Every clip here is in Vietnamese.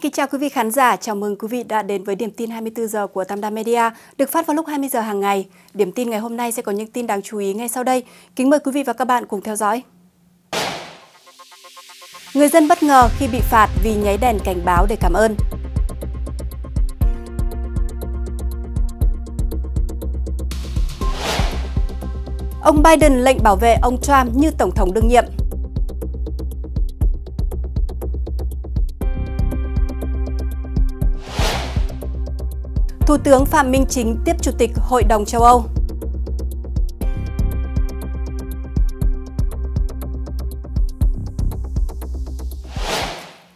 Xin kính chào quý vị khán giả, chào mừng quý vị đã đến với điểm tin 24 giờ của Tam Đa Media, được phát vào lúc 20 giờ hàng ngày. Điểm tin ngày hôm nay sẽ có những tin đáng chú ý ngay sau đây. Kính mời quý vị và các bạn cùng theo dõi. Người dân bất ngờ khi bị phạt vì nháy đèn cảnh báo để cảm ơn. Ông Biden lệnh bảo vệ ông Trump như tổng thống đương nhiệm. Thủ tướng Phạm Minh Chính tiếp Chủ tịch Hội đồng châu Âu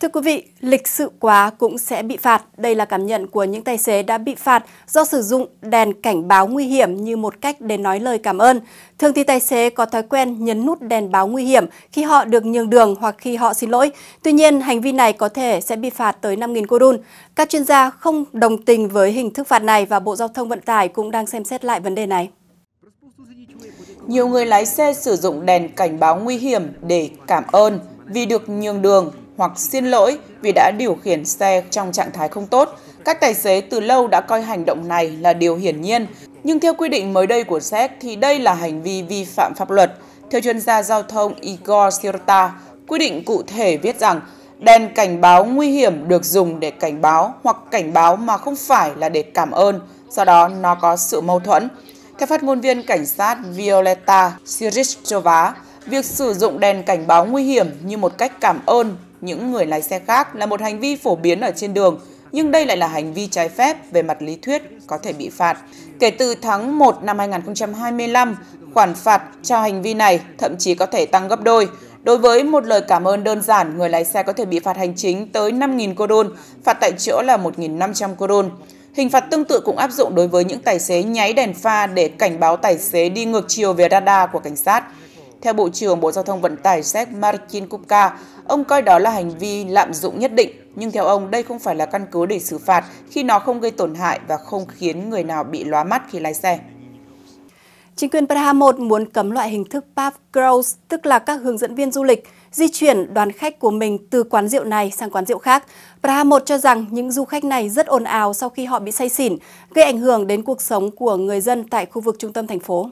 Thưa quý vị, lịch sự quá cũng sẽ bị phạt. Đây là cảm nhận của những tài xế đã bị phạt do sử dụng đèn cảnh báo nguy hiểm như một cách để nói lời cảm ơn. Thường thì tài xế có thói quen nhấn nút đèn báo nguy hiểm khi họ được nhường đường hoặc khi họ xin lỗi. Tuy nhiên, hành vi này có thể sẽ bị phạt tới 5.000 korun. Các chuyên gia không đồng tình với hình thức phạt này và Bộ Giao thông Vận tải cũng đang xem xét lại vấn đề này. Nhiều người lái xe sử dụng đèn cảnh báo nguy hiểm để cảm ơn vì được nhường đường hoặc xin lỗi vì đã điều khiển xe trong trạng thái không tốt. Các tài xế từ lâu đã coi hành động này là điều hiển nhiên, nhưng theo quy định mới đây của Séc thì đây là hành vi vi phạm pháp luật. Theo chuyên gia giao thông Igor Sirota, quy định cụ thể viết rằng đèn cảnh báo nguy hiểm được dùng để cảnh báo hoặc cảnh báo mà không phải là để cảm ơn, do đó nó có sự mâu thuẫn. Theo phát ngôn viên cảnh sát Violeta Sirichova, việc sử dụng đèn cảnh báo nguy hiểm như một cách cảm ơn những người lái xe khác là một hành vi phổ biến ở trên đường, nhưng đây lại là hành vi trái phép về mặt lý thuyết có thể bị phạt. Kể từ tháng 1 năm 2025, khoản phạt cho hành vi này thậm chí có thể tăng gấp đôi. Đối với một lời cảm ơn đơn giản, người lái xe có thể bị phạt hành chính tới 5.000 codon, phạt tại chỗ là 1.500 codon. Hình phạt tương tự cũng áp dụng đối với những tài xế nháy đèn pha để cảnh báo tài xế đi ngược chiều về radar của cảnh sát. Theo Bộ trưởng Bộ Giao thông Vận tải Séc Martin Kupka, Ông coi đó là hành vi lạm dụng nhất định, nhưng theo ông đây không phải là căn cứ để xử phạt khi nó không gây tổn hại và không khiến người nào bị lóa mắt khi lái xe. Chính quyền Praha 1 muốn cấm loại hình thức pub girls, tức là các hướng dẫn viên du lịch, di chuyển đoàn khách của mình từ quán rượu này sang quán rượu khác. Praha 1 cho rằng những du khách này rất ồn ào sau khi họ bị say xỉn, gây ảnh hưởng đến cuộc sống của người dân tại khu vực trung tâm thành phố.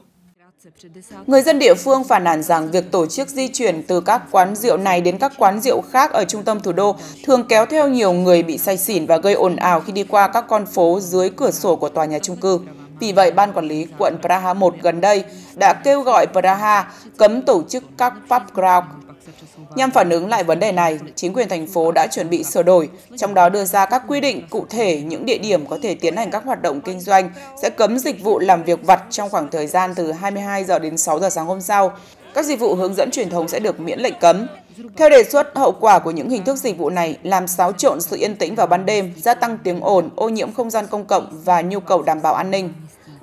Người dân địa phương phản nàn rằng việc tổ chức di chuyển từ các quán rượu này đến các quán rượu khác ở trung tâm thủ đô thường kéo theo nhiều người bị say xỉn và gây ồn ào khi đi qua các con phố dưới cửa sổ của tòa nhà trung cư. Vì vậy, Ban Quản lý quận Praha 1 gần đây đã kêu gọi Praha cấm tổ chức các pub crowd Nhằm phản ứng lại vấn đề này, chính quyền thành phố đã chuẩn bị sửa đổi, trong đó đưa ra các quy định cụ thể những địa điểm có thể tiến hành các hoạt động kinh doanh sẽ cấm dịch vụ làm việc vặt trong khoảng thời gian từ 22 giờ đến 6 giờ sáng hôm sau. Các dịch vụ hướng dẫn truyền thống sẽ được miễn lệnh cấm. Theo đề xuất, hậu quả của những hình thức dịch vụ này làm xáo trộn sự yên tĩnh vào ban đêm, gia tăng tiếng ồn, ô nhiễm không gian công cộng và nhu cầu đảm bảo an ninh.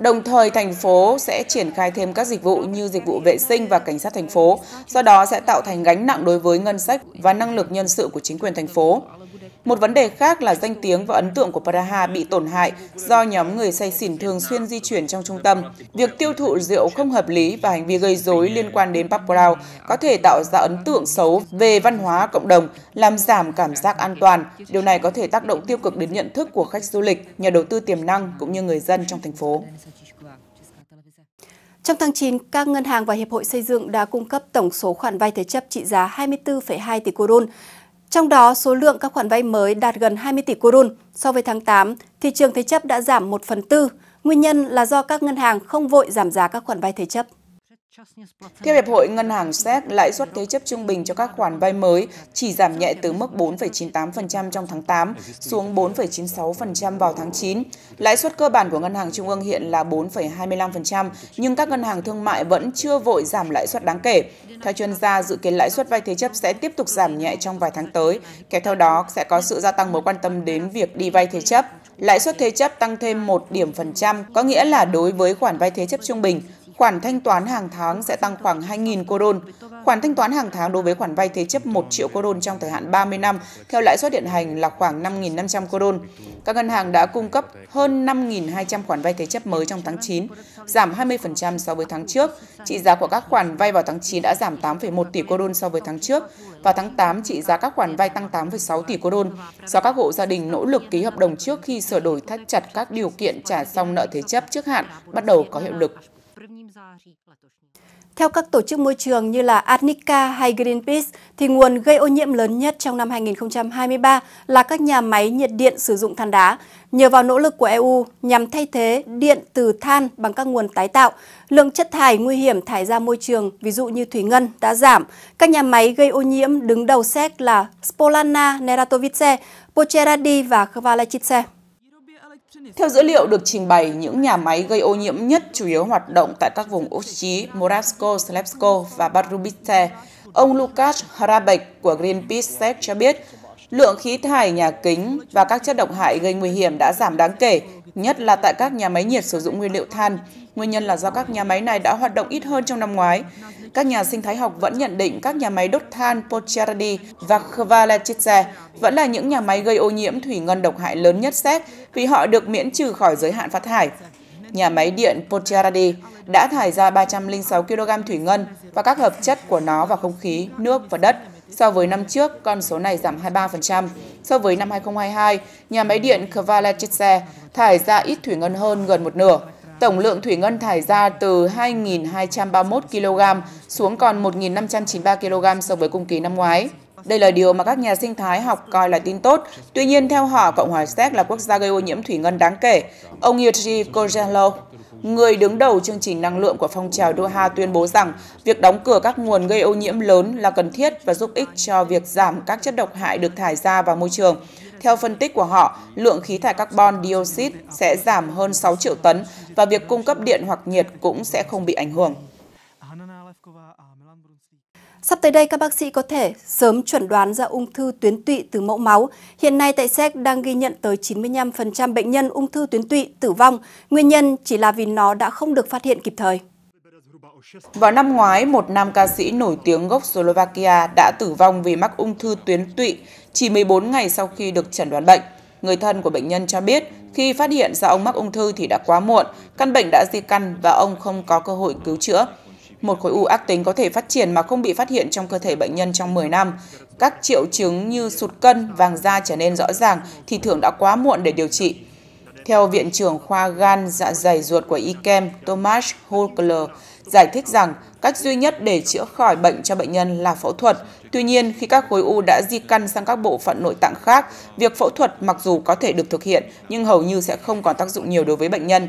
Đồng thời, thành phố sẽ triển khai thêm các dịch vụ như dịch vụ vệ sinh và cảnh sát thành phố, do đó sẽ tạo thành gánh nặng đối với ngân sách và năng lực nhân sự của chính quyền thành phố. Một vấn đề khác là danh tiếng và ấn tượng của Praha bị tổn hại do nhóm người say xỉn thường xuyên di chuyển trong trung tâm. Việc tiêu thụ rượu không hợp lý và hành vi gây rối liên quan đến Pub Brown có thể tạo ra ấn tượng xấu về văn hóa cộng đồng, làm giảm cảm giác an toàn. Điều này có thể tác động tiêu cực đến nhận thức của khách du lịch, nhà đầu tư tiềm năng cũng như người dân trong thành phố. Trong tháng 9, các ngân hàng và hiệp hội xây dựng đã cung cấp tổng số khoản vay thế chấp trị giá 24,2 tỷ korun, trong đó, số lượng các khoản vay mới đạt gần 20 tỷ korun. So với tháng 8, thị trường thế chấp đã giảm 1 phần tư. Nguyên nhân là do các ngân hàng không vội giảm giá các khoản vay thế chấp. Theo Hiệp hội Ngân hàng Séc, lãi suất thế chấp trung bình cho các khoản vay mới chỉ giảm nhẹ từ mức 4,98% trong tháng 8 xuống 4,96% vào tháng 9. Lãi suất cơ bản của Ngân hàng Trung ương hiện là 4,25%, nhưng các ngân hàng thương mại vẫn chưa vội giảm lãi suất đáng kể. Theo chuyên gia, dự kiến lãi suất vay thế chấp sẽ tiếp tục giảm nhẹ trong vài tháng tới, kèm theo đó sẽ có sự gia tăng mối quan tâm đến việc đi vay thế chấp. Lãi suất thế chấp tăng thêm 1 điểm phần trăm, có nghĩa là đối với khoản vay thế chấp trung bình, Khoản thanh toán hàng tháng sẽ tăng khoảng 2.000 koron. Khoản thanh toán hàng tháng đối với khoản vay thế chấp 1 triệu koron trong thời hạn 30 năm theo lãi suất hiện hành là khoảng 5.500 koron. Các ngân hàng đã cung cấp hơn 5.200 khoản vay thế chấp mới trong tháng 9, giảm 20% so với tháng trước. Trị giá của các khoản vay vào tháng 9 đã giảm 8,1 tỷ koron so với tháng trước. Vào tháng 8, trị giá các khoản vay tăng 8,6 tỷ koron do các hộ gia đình nỗ lực ký hợp đồng trước khi sửa đổi thắt chặt các điều kiện trả xong nợ thế chấp trước hạn bắt đầu có hiệu lực září letošního. Theo các tổ chức môi trường như là Arnica hay Greenpeace, thì nguồn gây ô nhiễm lớn nhất trong năm 2023 là các nhà máy nhiệt điện sử dụng than đá. Nhờ vào nỗ lực của EU nhằm thay thế điện từ than bằng các nguồn tái tạo, lượng chất thải nguy hiểm thải ra môi trường, ví dụ như thủy ngân, đã giảm. Các nhà máy gây ô nhiễm đứng đầu xét là Spolana, Neratovice, Pocheradi và Kvalachitse. Theo dữ liệu được trình bày, những nhà máy gây ô nhiễm nhất chủ yếu hoạt động tại các vùng Uxchi, Moravsko, Slepsko và Batrubice. Ông Lukas Hrabek của Greenpeace Czech cho biết, lượng khí thải nhà kính và các chất độc hại gây nguy hiểm đã giảm đáng kể, nhất là tại các nhà máy nhiệt sử dụng nguyên liệu than. Nguyên nhân là do các nhà máy này đã hoạt động ít hơn trong năm ngoái. Các nhà sinh thái học vẫn nhận định các nhà máy đốt than Pocharadi và Khvalachice vẫn là những nhà máy gây ô nhiễm thủy ngân độc hại lớn nhất Séc vì họ được miễn trừ khỏi giới hạn phát thải. Nhà máy điện Pocharadi đã thải ra 306 kg thủy ngân và các hợp chất của nó vào không khí, nước và đất. So với năm trước, con số này giảm 23%. So với năm 2022, nhà máy điện Kvalachice thải ra ít thủy ngân hơn gần một nửa tổng lượng thủy ngân thải ra từ 2.231 kg xuống còn 1.593 kg so với cùng kỳ năm ngoái. Đây là điều mà các nhà sinh thái học coi là tin tốt. Tuy nhiên, theo họ, Cộng hòa Séc là quốc gia gây ô nhiễm thủy ngân đáng kể. Ông Yuri Kozello, người đứng đầu chương trình năng lượng của phong trào Doha tuyên bố rằng việc đóng cửa các nguồn gây ô nhiễm lớn là cần thiết và giúp ích cho việc giảm các chất độc hại được thải ra vào môi trường. Theo phân tích của họ, lượng khí thải carbon dioxide sẽ giảm hơn 6 triệu tấn và việc cung cấp điện hoặc nhiệt cũng sẽ không bị ảnh hưởng. Sắp tới đây, các bác sĩ có thể sớm chuẩn đoán ra ung thư tuyến tụy từ mẫu máu. Hiện nay, tại Séc đang ghi nhận tới 95% bệnh nhân ung thư tuyến tụy tử vong. Nguyên nhân chỉ là vì nó đã không được phát hiện kịp thời. Vào năm ngoái, một nam ca sĩ nổi tiếng gốc Slovakia đã tử vong vì mắc ung thư tuyến tụy chỉ 14 ngày sau khi được chẩn đoán bệnh. Người thân của bệnh nhân cho biết, khi phát hiện ra ông mắc ung thư thì đã quá muộn, căn bệnh đã di căn và ông không có cơ hội cứu chữa một khối u ác tính có thể phát triển mà không bị phát hiện trong cơ thể bệnh nhân trong 10 năm. Các triệu chứng như sụt cân, vàng da trở nên rõ ràng thì thường đã quá muộn để điều trị. Theo Viện trưởng khoa gan dạ dày ruột của IKEM, Thomas Holkler giải thích rằng cách duy nhất để chữa khỏi bệnh cho bệnh nhân là phẫu thuật. Tuy nhiên, khi các khối u đã di căn sang các bộ phận nội tạng khác, việc phẫu thuật mặc dù có thể được thực hiện nhưng hầu như sẽ không còn tác dụng nhiều đối với bệnh nhân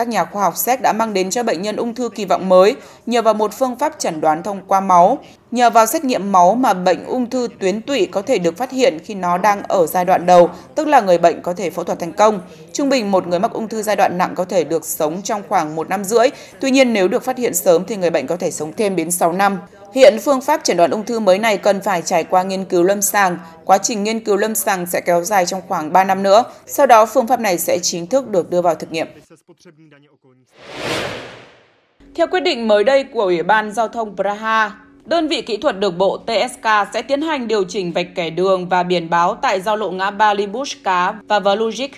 các nhà khoa học Séc đã mang đến cho bệnh nhân ung thư kỳ vọng mới nhờ vào một phương pháp chẩn đoán thông qua máu. Nhờ vào xét nghiệm máu mà bệnh ung thư tuyến tụy có thể được phát hiện khi nó đang ở giai đoạn đầu, tức là người bệnh có thể phẫu thuật thành công. Trung bình một người mắc ung thư giai đoạn nặng có thể được sống trong khoảng một năm rưỡi, tuy nhiên nếu được phát hiện sớm thì người bệnh có thể sống thêm đến 6 năm. Hiện phương pháp chẩn đoán ung thư mới này cần phải trải qua nghiên cứu lâm sàng. Quá trình nghiên cứu lâm sàng sẽ kéo dài trong khoảng 3 năm nữa. Sau đó phương pháp này sẽ chính thức được đưa vào thực nghiệm. Theo quyết định mới đây của Ủy ban Giao thông Praha, đơn vị kỹ thuật được bộ TSK sẽ tiến hành điều chỉnh vạch kẻ đường và biển báo tại giao lộ ngã ba Libushka và Valujik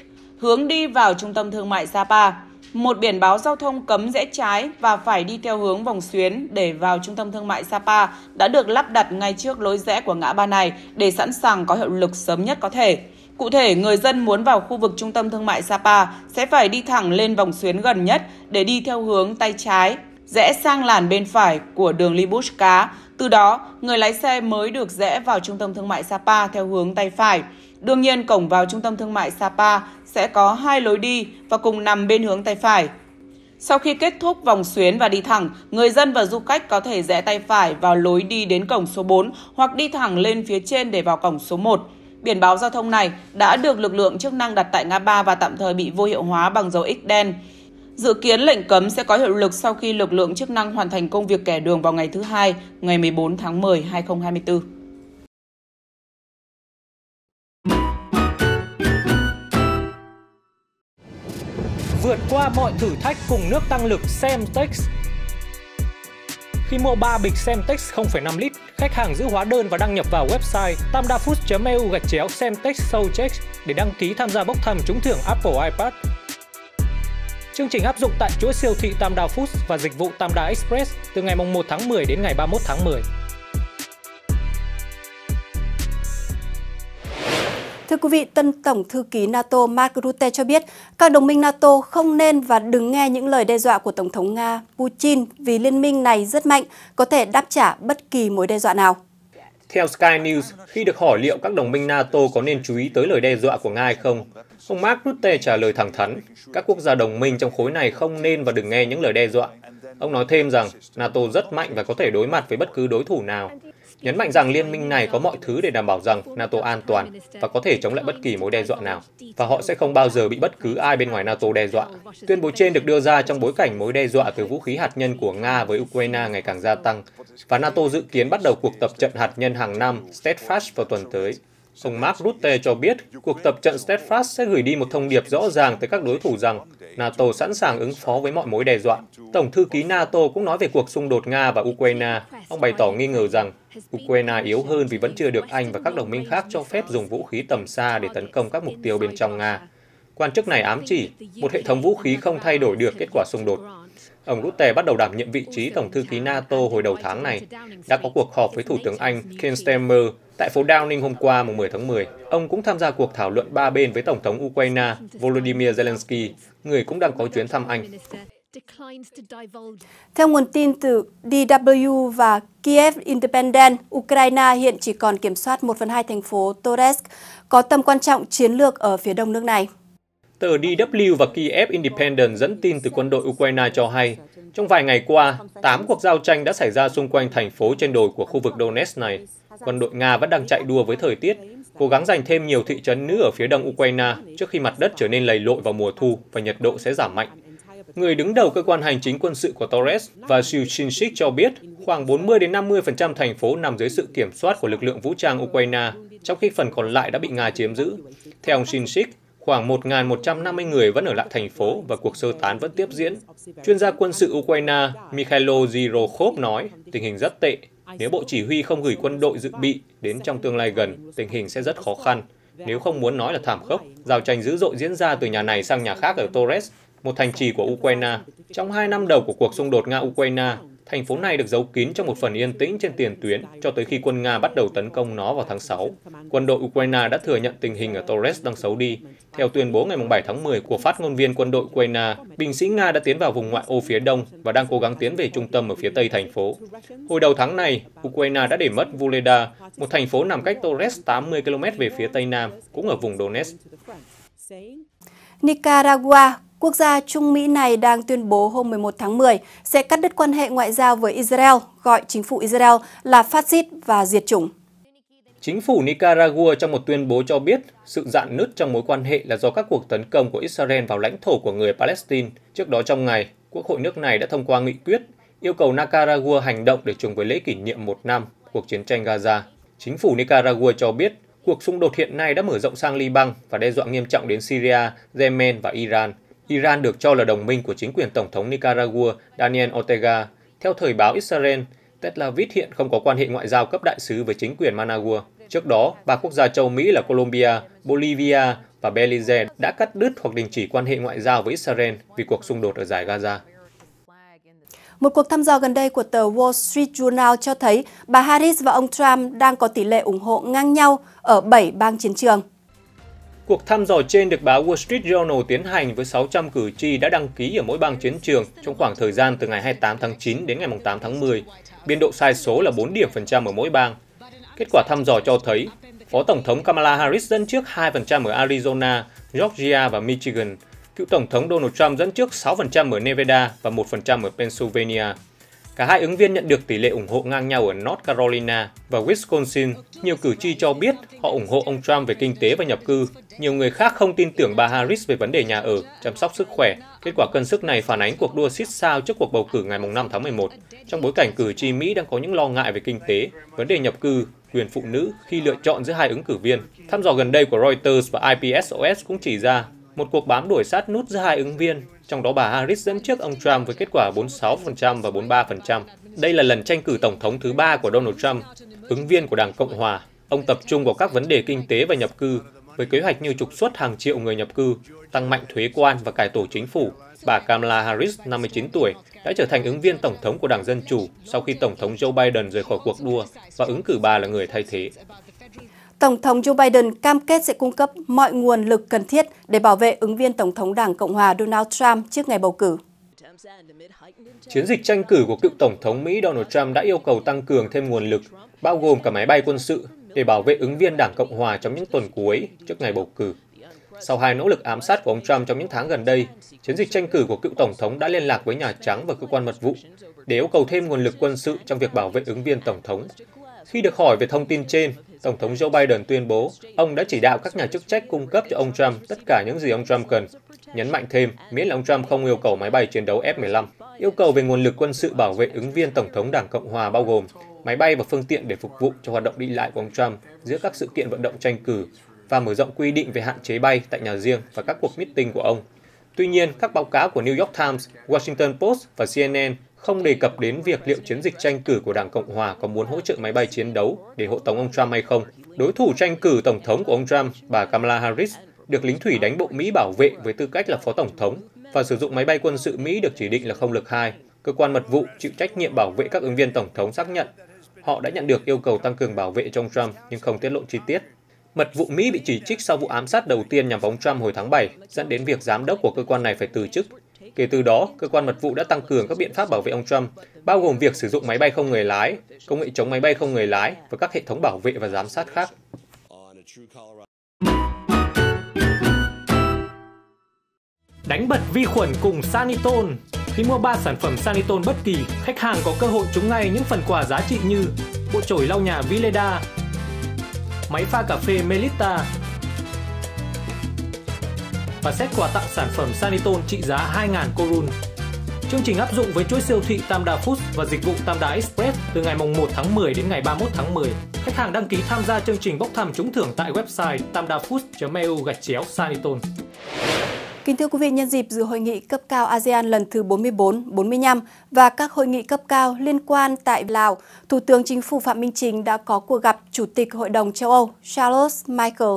hướng đi vào trung tâm thương mại Sapa một biển báo giao thông cấm rẽ trái và phải đi theo hướng vòng xuyến để vào trung tâm thương mại Sapa đã được lắp đặt ngay trước lối rẽ của ngã ba này để sẵn sàng có hiệu lực sớm nhất có thể. Cụ thể, người dân muốn vào khu vực trung tâm thương mại Sapa sẽ phải đi thẳng lên vòng xuyến gần nhất để đi theo hướng tay trái, rẽ sang làn bên phải của đường Libushka. Từ đó, người lái xe mới được rẽ vào trung tâm thương mại Sapa theo hướng tay phải. Đương nhiên, cổng vào trung tâm thương mại Sapa sẽ có hai lối đi và cùng nằm bên hướng tay phải. Sau khi kết thúc vòng xuyến và đi thẳng, người dân và du khách có thể rẽ tay phải vào lối đi đến cổng số 4 hoặc đi thẳng lên phía trên để vào cổng số 1. Biển báo giao thông này đã được lực lượng chức năng đặt tại ngã ba và tạm thời bị vô hiệu hóa bằng dấu X đen. Dự kiến lệnh cấm sẽ có hiệu lực sau khi lực lượng chức năng hoàn thành công việc kẻ đường vào ngày thứ hai, ngày 14 tháng 10, 2024. vượt qua mọi thử thách cùng nước tăng lực Semtex. Khi mua 3 bịch Semtex 0,5 lít, khách hàng giữ hóa đơn và đăng nhập vào website tamdafood.eu gạch chéo Semtex Soulcheck để đăng ký tham gia bốc thăm trúng thưởng Apple iPad. Chương trình áp dụng tại chuỗi siêu thị Tam Foods và dịch vụ Tamda Express từ ngày 1 tháng 10 đến ngày 31 tháng 10. Thưa quý vị, tân Tổng thư ký NATO Mark Rutte cho biết các đồng minh NATO không nên và đừng nghe những lời đe dọa của Tổng thống Nga Putin vì liên minh này rất mạnh, có thể đáp trả bất kỳ mối đe dọa nào. Theo Sky News, khi được hỏi liệu các đồng minh NATO có nên chú ý tới lời đe dọa của Nga hay không, ông Mark Rutte trả lời thẳng thắn, các quốc gia đồng minh trong khối này không nên và đừng nghe những lời đe dọa. Ông nói thêm rằng NATO rất mạnh và có thể đối mặt với bất cứ đối thủ nào, nhấn mạnh rằng liên minh này có mọi thứ để đảm bảo rằng NATO an toàn và có thể chống lại bất kỳ mối đe dọa nào, và họ sẽ không bao giờ bị bất cứ ai bên ngoài NATO đe dọa. Tuyên bố trên được đưa ra trong bối cảnh mối đe dọa từ vũ khí hạt nhân của Nga với Ukraine ngày càng gia tăng, và NATO dự kiến bắt đầu cuộc tập trận hạt nhân hàng năm Steadfast vào tuần tới. Ông Mark Rutte cho biết cuộc tập trận Steadfast sẽ gửi đi một thông điệp rõ ràng tới các đối thủ rằng NATO sẵn sàng ứng phó với mọi mối đe dọa. Tổng thư ký NATO cũng nói về cuộc xung đột Nga và Ukraine. Ông bày tỏ nghi ngờ rằng Ukraine yếu hơn vì vẫn chưa được Anh và các đồng minh khác cho phép dùng vũ khí tầm xa để tấn công các mục tiêu bên trong Nga. Quan chức này ám chỉ một hệ thống vũ khí không thay đổi được kết quả xung đột. Ông Rutte bắt đầu đảm nhiệm vị trí Tổng thư ký NATO hồi đầu tháng này, đã có cuộc họp với Thủ tướng Anh Keir Starmer tại phố Downing hôm qua mùng 10 tháng 10. Ông cũng tham gia cuộc thảo luận ba bên với Tổng thống Ukraine Volodymyr Zelensky, người cũng đang có chuyến thăm Anh. Theo nguồn tin từ DW và Kiev Independent, Ukraine hiện chỉ còn kiểm soát 1 phần 2 thành phố Toretsk, có tầm quan trọng chiến lược ở phía đông nước này. Tờ DW và Kiev Independent dẫn tin từ quân đội Ukraine cho hay, trong vài ngày qua, 8 cuộc giao tranh đã xảy ra xung quanh thành phố trên đồi của khu vực Donetsk này. Quân đội Nga vẫn đang chạy đua với thời tiết, cố gắng giành thêm nhiều thị trấn nữa ở phía đông Ukraine trước khi mặt đất trở nên lầy lội vào mùa thu và nhiệt độ sẽ giảm mạnh. Người đứng đầu cơ quan hành chính quân sự của Torres và Siu Shinshik cho biết khoảng 40 đến 50% thành phố nằm dưới sự kiểm soát của lực lượng vũ trang Ukraine, trong khi phần còn lại đã bị Nga chiếm giữ. Theo ông Shinshik, khoảng 1.150 người vẫn ở lại thành phố và cuộc sơ tán vẫn tiếp diễn. Chuyên gia quân sự Ukraine Mikhailo Zirokhov nói tình hình rất tệ. Nếu Bộ Chỉ huy không gửi quân đội dự bị đến trong tương lai gần, tình hình sẽ rất khó khăn. Nếu không muốn nói là thảm khốc, giao tranh dữ dội diễn ra từ nhà này sang nhà khác ở Torres một thành trì của Ukraine. Trong hai năm đầu của cuộc xung đột Nga-Ukraine, thành phố này được giấu kín trong một phần yên tĩnh trên tiền tuyến cho tới khi quân Nga bắt đầu tấn công nó vào tháng 6. Quân đội Ukraine đã thừa nhận tình hình ở Torres đang xấu đi. Theo tuyên bố ngày 7 tháng 10 của phát ngôn viên quân đội Ukraine, binh sĩ Nga đã tiến vào vùng ngoại ô phía đông và đang cố gắng tiến về trung tâm ở phía tây thành phố. Hồi đầu tháng này, Ukraine đã để mất Vuleda, một thành phố nằm cách Torres 80 km về phía tây nam, cũng ở vùng Donetsk. Nicaragua, quốc gia Trung Mỹ này đang tuyên bố hôm 11 tháng 10 sẽ cắt đứt quan hệ ngoại giao với Israel, gọi chính phủ Israel là phát xít và diệt chủng. Chính phủ Nicaragua trong một tuyên bố cho biết sự dạn nứt trong mối quan hệ là do các cuộc tấn công của Israel vào lãnh thổ của người Palestine. Trước đó trong ngày, Quốc hội nước này đã thông qua nghị quyết yêu cầu Nicaragua hành động để trùng với lễ kỷ niệm một năm cuộc chiến tranh Gaza. Chính phủ Nicaragua cho biết Cuộc xung đột hiện nay đã mở rộng sang Liban và đe dọa nghiêm trọng đến Syria, Yemen và Iran. Iran được cho là đồng minh của chính quyền Tổng thống Nicaragua Daniel Ortega. Theo thời báo Israel, Tel Aviv hiện không có quan hệ ngoại giao cấp đại sứ với chính quyền Managua. Trước đó, ba quốc gia châu Mỹ là Colombia, Bolivia và Belize đã cắt đứt hoặc đình chỉ quan hệ ngoại giao với Israel vì cuộc xung đột ở giải Gaza. Một cuộc thăm dò gần đây của tờ Wall Street Journal cho thấy bà Harris và ông Trump đang có tỷ lệ ủng hộ ngang nhau ở 7 bang chiến trường. Cuộc thăm dò trên được báo Wall Street Journal tiến hành với 600 cử tri đã đăng ký ở mỗi bang chiến trường trong khoảng thời gian từ ngày 28 tháng 9 đến ngày 8 tháng 10. Biên độ sai số là 4 điểm phần trăm ở mỗi bang. Kết quả thăm dò cho thấy Phó Tổng thống Kamala Harris dẫn trước 2% ở Arizona, Georgia và Michigan – cựu Tổng thống Donald Trump dẫn trước 6% ở Nevada và 1% ở Pennsylvania. Cả hai ứng viên nhận được tỷ lệ ủng hộ ngang nhau ở North Carolina và Wisconsin. Nhiều cử tri cho biết họ ủng hộ ông Trump về kinh tế và nhập cư. Nhiều người khác không tin tưởng bà Harris về vấn đề nhà ở, chăm sóc sức khỏe. Kết quả cân sức này phản ánh cuộc đua xít sao trước cuộc bầu cử ngày 5 tháng 11, trong bối cảnh cử tri Mỹ đang có những lo ngại về kinh tế, vấn đề nhập cư quyền phụ nữ khi lựa chọn giữa hai ứng cử viên. Thăm dò gần đây của Reuters và IPSOS cũng chỉ ra một cuộc bám đuổi sát nút giữa hai ứng viên, trong đó bà Harris dẫn trước ông Trump với kết quả 46% và 43%. Đây là lần tranh cử tổng thống thứ ba của Donald Trump, ứng viên của Đảng Cộng Hòa. Ông tập trung vào các vấn đề kinh tế và nhập cư, với kế hoạch như trục xuất hàng triệu người nhập cư, tăng mạnh thuế quan và cải tổ chính phủ. Bà Kamala Harris, 59 tuổi, đã trở thành ứng viên tổng thống của Đảng Dân Chủ sau khi Tổng thống Joe Biden rời khỏi cuộc đua và ứng cử bà là người thay thế. Tổng thống Joe Biden cam kết sẽ cung cấp mọi nguồn lực cần thiết để bảo vệ ứng viên Tổng thống Đảng Cộng hòa Donald Trump trước ngày bầu cử. Chiến dịch tranh cử của cựu Tổng thống Mỹ Donald Trump đã yêu cầu tăng cường thêm nguồn lực, bao gồm cả máy bay quân sự, để bảo vệ ứng viên Đảng Cộng Hòa trong những tuần cuối trước ngày bầu cử. Sau hai nỗ lực ám sát của ông Trump trong những tháng gần đây, chiến dịch tranh cử của cựu Tổng thống đã liên lạc với Nhà Trắng và cơ quan mật vụ để yêu cầu thêm nguồn lực quân sự trong việc bảo vệ ứng viên Tổng thống. Khi được hỏi về thông tin trên, Tổng thống Joe Biden tuyên bố ông đã chỉ đạo các nhà chức trách cung cấp cho ông Trump tất cả những gì ông Trump cần, nhấn mạnh thêm miễn là ông Trump không yêu cầu máy bay chiến đấu F-15. Yêu cầu về nguồn lực quân sự bảo vệ ứng viên Tổng thống Đảng Cộng Hòa bao gồm máy bay và phương tiện để phục vụ cho hoạt động đi lại của ông Trump giữa các sự kiện vận động tranh cử và mở rộng quy định về hạn chế bay tại nhà riêng và các cuộc meeting của ông. Tuy nhiên, các báo cáo của New York Times, Washington Post và CNN không đề cập đến việc liệu chiến dịch tranh cử của Đảng Cộng Hòa có muốn hỗ trợ máy bay chiến đấu để hộ tống ông Trump hay không. Đối thủ tranh cử Tổng thống của ông Trump, bà Kamala Harris, được lính thủy đánh bộ Mỹ bảo vệ với tư cách là Phó Tổng thống và sử dụng máy bay quân sự Mỹ được chỉ định là không lực 2. Cơ quan mật vụ chịu trách nhiệm bảo vệ các ứng viên Tổng thống xác nhận họ đã nhận được yêu cầu tăng cường bảo vệ trong Trump nhưng không tiết lộ chi tiết. Mật vụ Mỹ bị chỉ trích sau vụ ám sát đầu tiên nhằm vào ông Trump hồi tháng 7, dẫn đến việc giám đốc của cơ quan này phải từ chức Kể từ đó, cơ quan mật vụ đã tăng cường các biện pháp bảo vệ ông Trump, bao gồm việc sử dụng máy bay không người lái, công nghệ chống máy bay không người lái và các hệ thống bảo vệ và giám sát khác. Đánh bật vi khuẩn cùng Sanitol Khi mua 3 sản phẩm Sanitol bất kỳ, khách hàng có cơ hội trúng ngay những phần quà giá trị như bộ chổi lau nhà Vileda, máy pha cà phê Melita và xét quà tặng sản phẩm Sanitol trị giá 2.000 korun. Chương trình áp dụng với chuỗi siêu thị Tamda Foods và dịch vụ Tamda Express từ ngày 1 tháng 10 đến ngày 31 tháng 10. Khách hàng đăng ký tham gia chương trình bốc thăm trúng thưởng tại website tamdafoods.eu gạch chéo Sanitol. Kính thưa quý vị, nhân dịp dự hội nghị cấp cao ASEAN lần thứ 44, 45 và các hội nghị cấp cao liên quan tại Lào, Thủ tướng Chính phủ Phạm Minh Chính đã có cuộc gặp Chủ tịch Hội đồng châu Âu Charles Michael.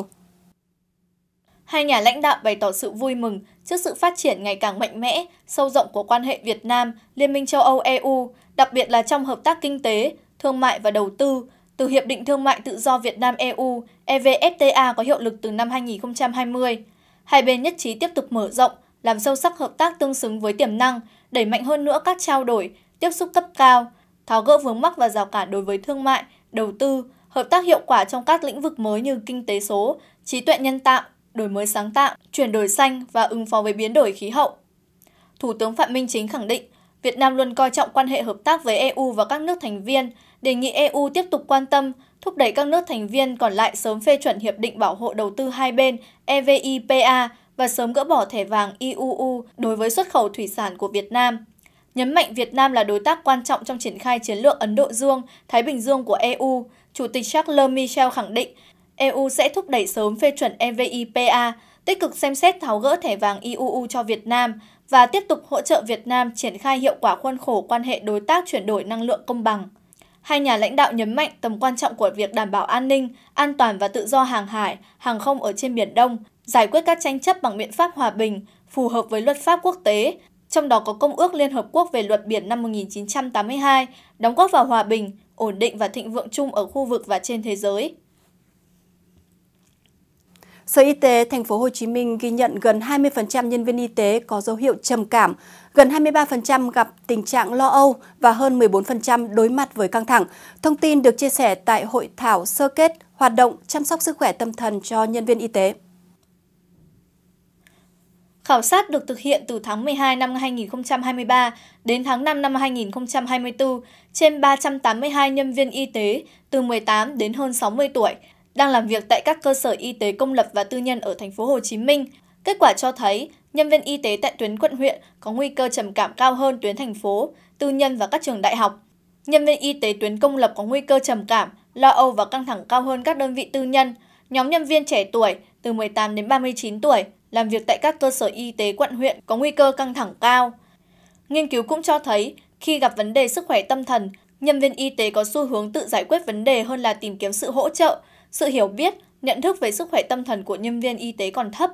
Hai nhà lãnh đạo bày tỏ sự vui mừng trước sự phát triển ngày càng mạnh mẽ, sâu rộng của quan hệ Việt Nam, Liên minh châu Âu EU, đặc biệt là trong hợp tác kinh tế, thương mại và đầu tư, từ Hiệp định Thương mại Tự do Việt Nam EU EVFTA có hiệu lực từ năm 2020. Hai bên nhất trí tiếp tục mở rộng, làm sâu sắc hợp tác tương xứng với tiềm năng, đẩy mạnh hơn nữa các trao đổi, tiếp xúc cấp cao, tháo gỡ vướng mắc và rào cản đối với thương mại, đầu tư, hợp tác hiệu quả trong các lĩnh vực mới như kinh tế số, trí tuệ nhân tạo, đổi mới sáng tạo, chuyển đổi xanh và ứng phó với biến đổi khí hậu. Thủ tướng Phạm Minh Chính khẳng định, Việt Nam luôn coi trọng quan hệ hợp tác với EU và các nước thành viên, đề nghị EU tiếp tục quan tâm, thúc đẩy các nước thành viên còn lại sớm phê chuẩn Hiệp định Bảo hộ Đầu tư hai bên EVIPA và sớm gỡ bỏ thẻ vàng IUU đối với xuất khẩu thủy sản của Việt Nam. Nhấn mạnh Việt Nam là đối tác quan trọng trong triển khai chiến lược Ấn Độ Dương, Thái Bình Dương của EU, Chủ tịch Charles Michel khẳng định EU sẽ thúc đẩy sớm phê chuẩn EVIPA, tích cực xem xét tháo gỡ thẻ vàng IUU cho Việt Nam và tiếp tục hỗ trợ Việt Nam triển khai hiệu quả khuôn khổ quan hệ đối tác chuyển đổi năng lượng công bằng. Hai nhà lãnh đạo nhấn mạnh tầm quan trọng của việc đảm bảo an ninh, an toàn và tự do hàng hải, hàng không ở trên Biển Đông, giải quyết các tranh chấp bằng biện pháp hòa bình, phù hợp với luật pháp quốc tế, trong đó có Công ước Liên Hợp Quốc về luật biển năm 1982, đóng góp vào hòa bình, ổn định và thịnh vượng chung ở khu vực và trên thế giới. Sở Y tế thành phố Hồ Chí Minh ghi nhận gần 20% nhân viên y tế có dấu hiệu trầm cảm, gần 23% gặp tình trạng lo âu và hơn 14% đối mặt với căng thẳng. Thông tin được chia sẻ tại hội thảo sơ kết hoạt động chăm sóc sức khỏe tâm thần cho nhân viên y tế. Khảo sát được thực hiện từ tháng 12 năm 2023 đến tháng 5 năm 2024 trên 382 nhân viên y tế từ 18 đến hơn 60 tuổi đang làm việc tại các cơ sở y tế công lập và tư nhân ở thành phố Hồ Chí Minh. Kết quả cho thấy, nhân viên y tế tại tuyến quận huyện có nguy cơ trầm cảm cao hơn tuyến thành phố, tư nhân và các trường đại học. Nhân viên y tế tuyến công lập có nguy cơ trầm cảm, lo âu và căng thẳng cao hơn các đơn vị tư nhân. Nhóm nhân viên trẻ tuổi từ 18 đến 39 tuổi làm việc tại các cơ sở y tế quận huyện có nguy cơ căng thẳng cao. Nghiên cứu cũng cho thấy, khi gặp vấn đề sức khỏe tâm thần, nhân viên y tế có xu hướng tự giải quyết vấn đề hơn là tìm kiếm sự hỗ trợ, sự hiểu biết, nhận thức về sức khỏe tâm thần của nhân viên y tế còn thấp.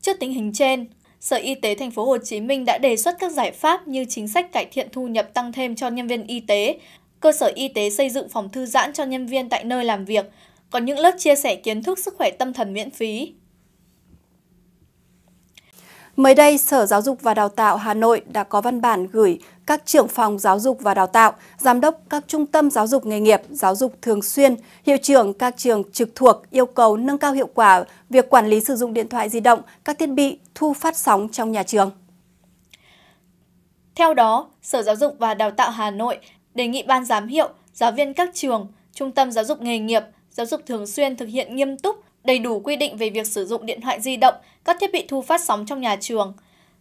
Trước tình hình trên, Sở Y tế thành phố Hồ Chí Minh đã đề xuất các giải pháp như chính sách cải thiện thu nhập tăng thêm cho nhân viên y tế, cơ sở y tế xây dựng phòng thư giãn cho nhân viên tại nơi làm việc, có những lớp chia sẻ kiến thức sức khỏe tâm thần miễn phí. Mới đây, Sở Giáo dục và Đào tạo Hà Nội đã có văn bản gửi các trưởng phòng giáo dục và đào tạo, giám đốc các trung tâm giáo dục nghề nghiệp, giáo dục thường xuyên, hiệu trưởng các trường trực thuộc yêu cầu nâng cao hiệu quả việc quản lý sử dụng điện thoại di động, các thiết bị thu phát sóng trong nhà trường. Theo đó, Sở Giáo dục và Đào tạo Hà Nội đề nghị ban giám hiệu, giáo viên các trường, trung tâm giáo dục nghề nghiệp, giáo dục thường xuyên thực hiện nghiêm túc đầy đủ quy định về việc sử dụng điện thoại di động, các thiết bị thu phát sóng trong nhà trường.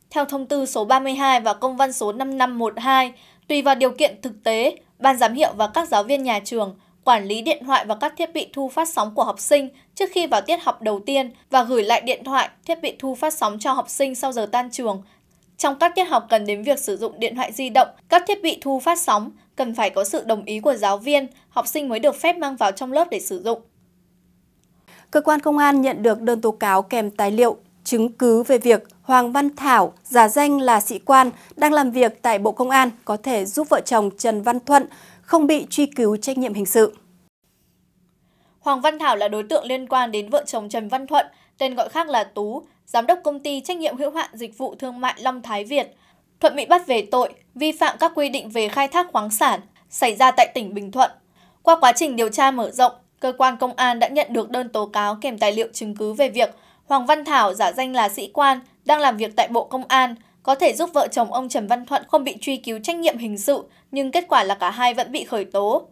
Theo thông tư số 32 và công văn số 5512, tùy vào điều kiện thực tế, ban giám hiệu và các giáo viên nhà trường quản lý điện thoại và các thiết bị thu phát sóng của học sinh trước khi vào tiết học đầu tiên và gửi lại điện thoại, thiết bị thu phát sóng cho học sinh sau giờ tan trường. Trong các tiết học cần đến việc sử dụng điện thoại di động, các thiết bị thu phát sóng cần phải có sự đồng ý của giáo viên, học sinh mới được phép mang vào trong lớp để sử dụng cơ quan công an nhận được đơn tố cáo kèm tài liệu, chứng cứ về việc Hoàng Văn Thảo, giả danh là sĩ quan, đang làm việc tại Bộ Công an có thể giúp vợ chồng Trần Văn Thuận không bị truy cứu trách nhiệm hình sự. Hoàng Văn Thảo là đối tượng liên quan đến vợ chồng Trần Văn Thuận, tên gọi khác là Tú, giám đốc công ty trách nhiệm hữu hạn dịch vụ thương mại Long Thái Việt. Thuận bị bắt về tội vi phạm các quy định về khai thác khoáng sản xảy ra tại tỉnh Bình Thuận. Qua quá trình điều tra mở rộng, Cơ quan công an đã nhận được đơn tố cáo kèm tài liệu chứng cứ về việc Hoàng Văn Thảo giả danh là sĩ quan đang làm việc tại Bộ Công an có thể giúp vợ chồng ông Trần Văn Thuận không bị truy cứu trách nhiệm hình sự, nhưng kết quả là cả hai vẫn bị khởi tố.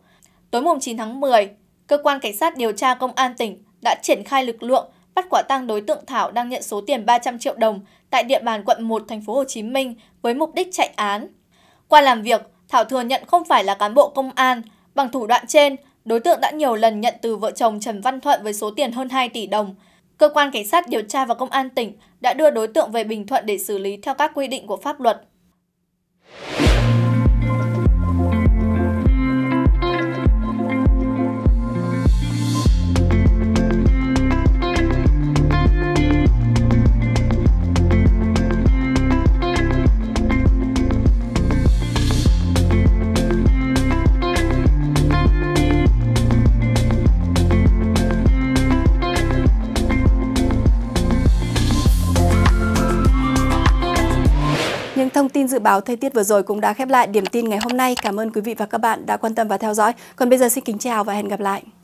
Tối mùng 9 tháng 10, cơ quan cảnh sát điều tra công an tỉnh đã triển khai lực lượng bắt quả tang đối tượng Thảo đang nhận số tiền 300 triệu đồng tại địa bàn quận 1 thành phố Hồ Chí Minh với mục đích chạy án. Qua làm việc, Thảo thừa nhận không phải là cán bộ công an, bằng thủ đoạn trên, Đối tượng đã nhiều lần nhận từ vợ chồng Trần Văn Thuận với số tiền hơn 2 tỷ đồng. Cơ quan Cảnh sát điều tra và Công an tỉnh đã đưa đối tượng về Bình Thuận để xử lý theo các quy định của pháp luật. dự báo thời tiết vừa rồi cũng đã khép lại điểm tin ngày hôm nay. Cảm ơn quý vị và các bạn đã quan tâm và theo dõi. Còn bây giờ xin kính chào và hẹn gặp lại.